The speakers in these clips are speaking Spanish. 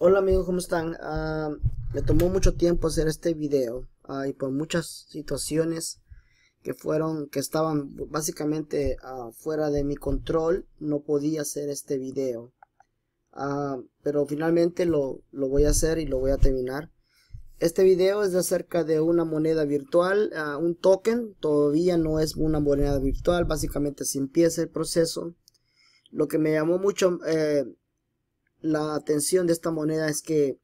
Hola amigos, ¿cómo están? Ah, me tomó mucho tiempo hacer este video y por muchas situaciones que fueron, que estaban básicamente ah, fuera de mi control, no podía hacer este video. Ah, pero finalmente lo, voy a hacer y lo voy a terminar. Este video es acerca de una moneda virtual, un token, todavía no es una moneda virtual, básicamente se empieza el proceso. Lo que me llamó mucho... Eh, la atención de esta moneda es que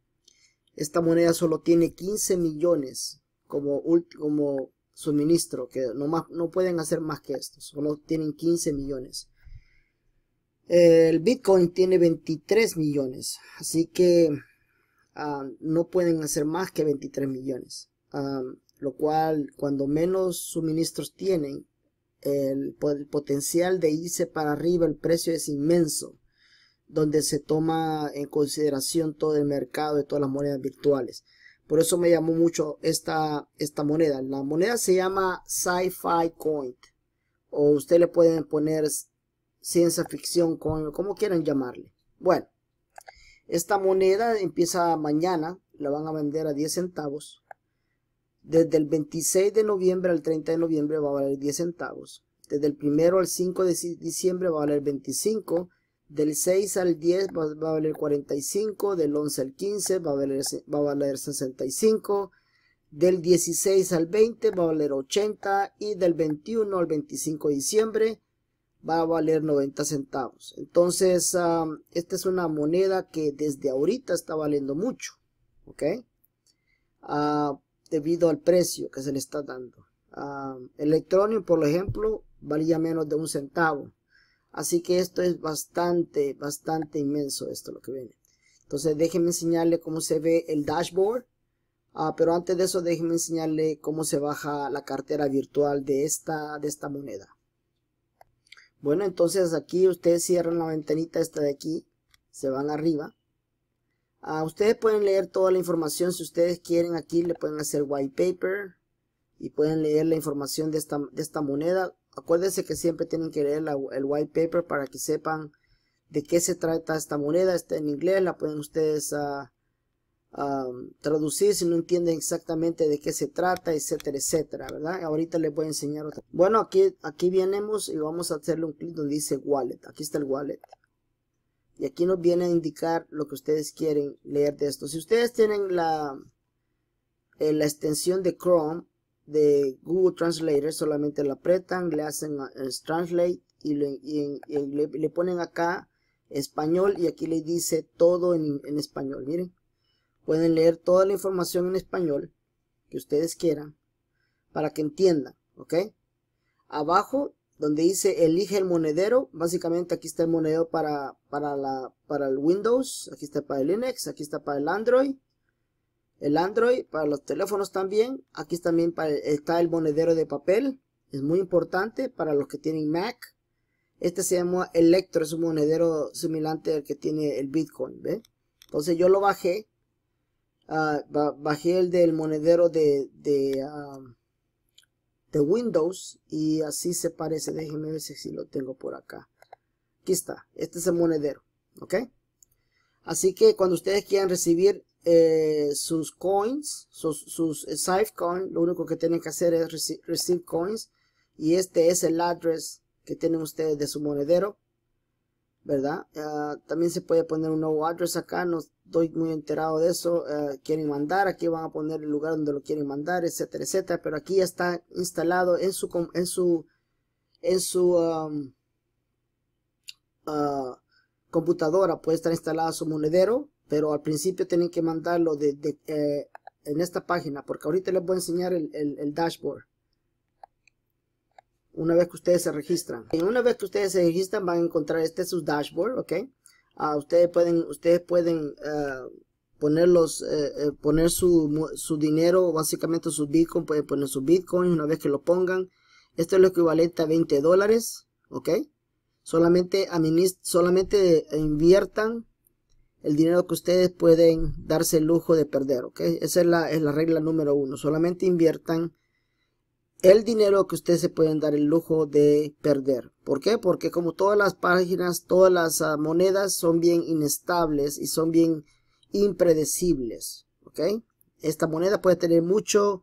esta moneda solo tiene 15 millones como, como suministro, que no, pueden hacer más que esto, solo tienen 15 millones. El Bitcoin tiene 23 millones, así que ah, no pueden hacer más que 23 millones. Ah, lo cual, cuando menos suministros tienen, el potencial de irse para arriba, el precio es inmenso donde se toma en consideración todo el mercado de todas las monedas virtuales. Por eso me llamó mucho esta, esta moneda. La moneda se llama Sci-Fi Coin. O ustedes le pueden poner ciencia ficción coin, como quieran llamarle. Bueno, esta moneda empieza mañana. La van a vender a 10 centavos. Desde el 26 de noviembre al 30 de noviembre va a valer 10 centavos. Desde el 1 al 5 de diciembre va a valer 25 del 6 al 10 va, a valer 45, del 11 al 15 va a, valer, 65, del 16 al 20 va a valer 80 y del 21 al 25 de diciembre va a valer 90 centavos. Entonces, esta es una moneda que desde ahorita está valiendo mucho, ¿ok? Ah, debido al precio que se le está dando. Ah, Electronium, por ejemplo, valía menos de un centavo. Así que esto es bastante, bastante inmenso esto lo que viene. Entonces déjenme enseñarle cómo se ve el dashboard. Ah, pero antes de eso déjenme enseñarle cómo se baja la cartera virtual de esta, de esta moneda. Bueno, entonces aquí ustedes cierran la ventanita esta de aquí. Se van arriba. Ah, ustedes pueden leer toda la información. Si ustedes quieren aquí le pueden hacer white paper. Y pueden leer la información de esta, de esta moneda acuérdense que siempre tienen que leer el white paper para que sepan de qué se trata esta moneda. Está en inglés, la pueden ustedes ah, traducir si no entienden exactamente de qué se trata, etcétera, etcétera, ¿verdad? Ahorita les voy a enseñar otra. Bueno, aquí, aquí vienemos y vamos a hacerle un clic donde dice wallet. Aquí está el wallet. Y aquí nos viene a indicar lo que ustedes quieren leer de esto. Si ustedes tienen la, eh, la extensión de Chrome, de Google Translator, solamente la apretan, le hacen eh, Translate y, le, le, ponen acá español y aquí le dice todo en, español, miren. Pueden leer toda la información en español que ustedes quieran para que entiendan, ¿ok? Abajo donde dice elige el monedero, básicamente aquí está el monedero para, para, la, para el Windows, aquí está para el Linux, aquí está para el Android, el Android, para los teléfonos también. Aquí también para, está el monedero de papel, es muy importante para los que tienen Mac. Este se llama Electro, es un monedero similar al que tiene el Bitcoin, Entonces yo lo bajé, ah, bajé el del monedero de, de, ah, de Windows y así se parece, déjenme ver si lo tengo por acá. Aquí está, este es el monedero, ¿ok? Así que cuando ustedes quieran recibir eh, sus coins, sus, sus eh, side coins lo único que tienen que hacer es receive coins y este es el address que tienen ustedes de su monedero, ¿verdad? Ah, también se puede poner un nuevo address acá, no estoy muy enterado de eso, eh, quieren mandar, aquí van a poner el lugar donde lo quieren mandar, etcétera, etcétera, pero aquí ya está instalado en su, en su, en su um, ah, computadora, puede estar instalado su monedero, pero al principio tienen que mandarlo de, eh, en esta página, porque ahorita les voy a enseñar el, dashboard. Una vez que ustedes se registran. Una vez que ustedes se registran van a encontrar este es su dashboard, ¿ok? Ah, ustedes pueden, ustedes pueden ponerlos ah, poner, eh, eh, su, dinero, básicamente su bitcoin pueden poner su bitcoin. una vez que lo pongan. Esto es lo equivalente a 20 dólares, ¿ok? Solamente, solamente inviertan el dinero que ustedes pueden darse el lujo de perder, ¿ok? Esa es la, regla número uno. Solamente inviertan el dinero que ustedes se pueden dar el lujo de perder. ¿Por qué? Porque como todas las páginas, todas las ah, monedas son bien inestables y son bien impredecibles, ¿ok? Esta moneda puede tener mucho,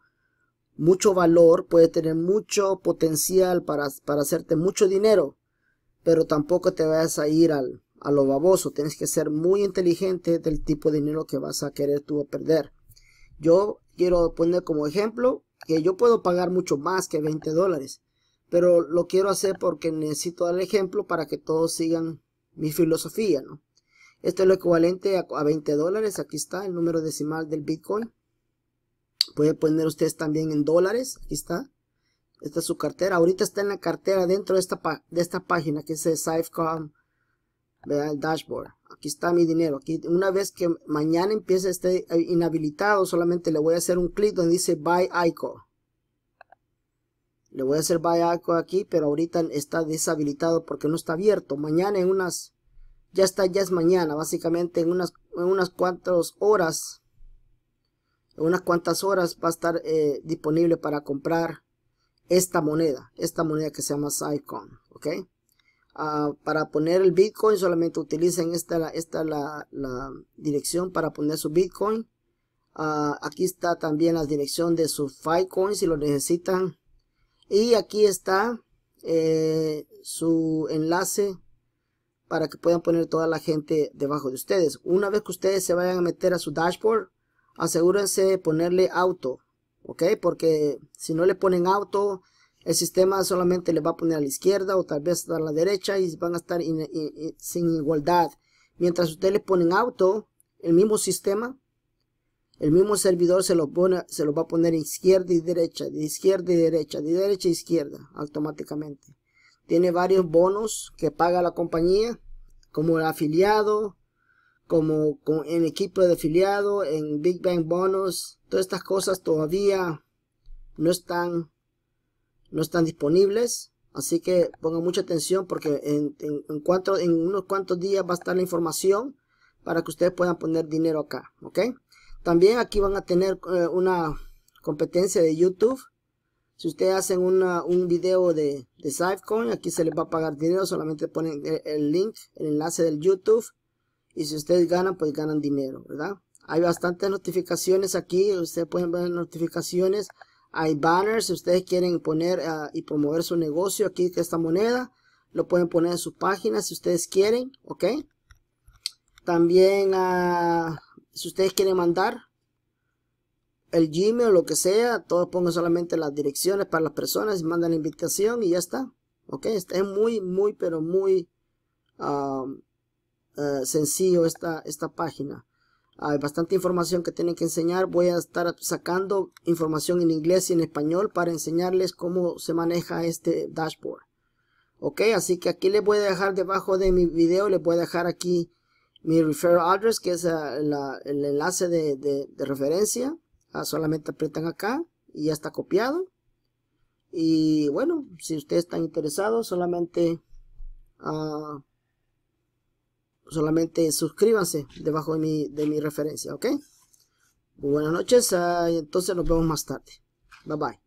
mucho valor, puede tener mucho potencial para, para hacerte mucho dinero, pero tampoco te vas a ir al, a lo baboso. Tienes que ser muy inteligente del tipo de dinero que vas a querer tú perder. Yo quiero poner como ejemplo que yo puedo pagar mucho más que 20 dólares, pero lo quiero hacer porque necesito dar el ejemplo para que todos sigan mi filosofía, ¿no? Esto es lo equivalente a, 20 dólares. Aquí está el número decimal del Bitcoin. Puede poner ustedes también en dólares. Aquí está. Esta es su cartera. Ahorita está en la cartera dentro de esta, de esta página que es Safecom vean el dashboard. Aquí está mi dinero. Aquí, una vez que mañana empiece este eh, inhabilitado, solamente le voy a hacer un clic donde dice Buy ICO. Le voy a hacer Buy ICO aquí, pero ahorita está deshabilitado porque no está abierto. Mañana en unas, ya está, ya es mañana, básicamente en unas, en unas cuantas horas, en unas cuantas horas va a estar eh, disponible para comprar esta moneda, esta moneda que se llama Sycon. ¿ok? para poner el Bitcoin solamente utilicen esta, la, dirección para poner su Bitcoin. Ah, aquí está también la dirección de su Filecoin si lo necesitan. Y aquí está eh, su enlace para que puedan poner toda la gente debajo de ustedes. Una vez que ustedes se vayan a meter a su dashboard, asegúrense de ponerle auto, ¿ok? Porque si no le ponen auto, el sistema solamente le va a poner a la izquierda o tal vez a la derecha y van a estar sin igualdad. Mientras ustedes le ponen auto, el mismo sistema, el mismo servidor se lo, pone, se lo va a poner izquierda y derecha, de izquierda y derecha, de derecha y izquierda, automáticamente. Tiene varios bonos que paga la compañía, como el afiliado, como en equipo de afiliado, en Big Bang Bonus. Todas estas cosas todavía no están no están disponibles. Así que pongan mucha atención porque en, cuanto, en unos cuantos días va a estar la información para que ustedes puedan poner dinero acá, ¿ok? También aquí van a tener eh, una competencia de YouTube. Si ustedes hacen un video de, de aquí se les va a pagar dinero, solamente ponen el, link, el enlace del YouTube. Y si ustedes ganan, pues ganan dinero, ¿verdad? Hay bastantes notificaciones aquí, ustedes pueden ver notificaciones hay banners, si ustedes quieren poner ah, y promover su negocio aquí, que esta moneda, lo pueden poner en su página si ustedes quieren, ¿ok? También, ah, si ustedes quieren mandar el Gmail o lo que sea, todos pongan solamente las direcciones para las personas, y mandan la invitación y ya está, ¿ok? Es muy, muy, pero muy ah, sencillo esta, esta página hay bastante información que tienen que enseñar. Voy a estar sacando información en inglés y en español para enseñarles cómo se maneja este dashboard. Ok, así que aquí les voy a dejar debajo de mi video, les voy a dejar aquí mi referral address, que es ah, el enlace de, referencia. Ah, solamente aprietan acá y ya está copiado. Y bueno, si ustedes están interesados, solamente... Ah, solamente suscríbanse debajo de mi, de mi referencia, ¿ok? buenas noches, ah, entonces nos vemos más tarde. Bye bye.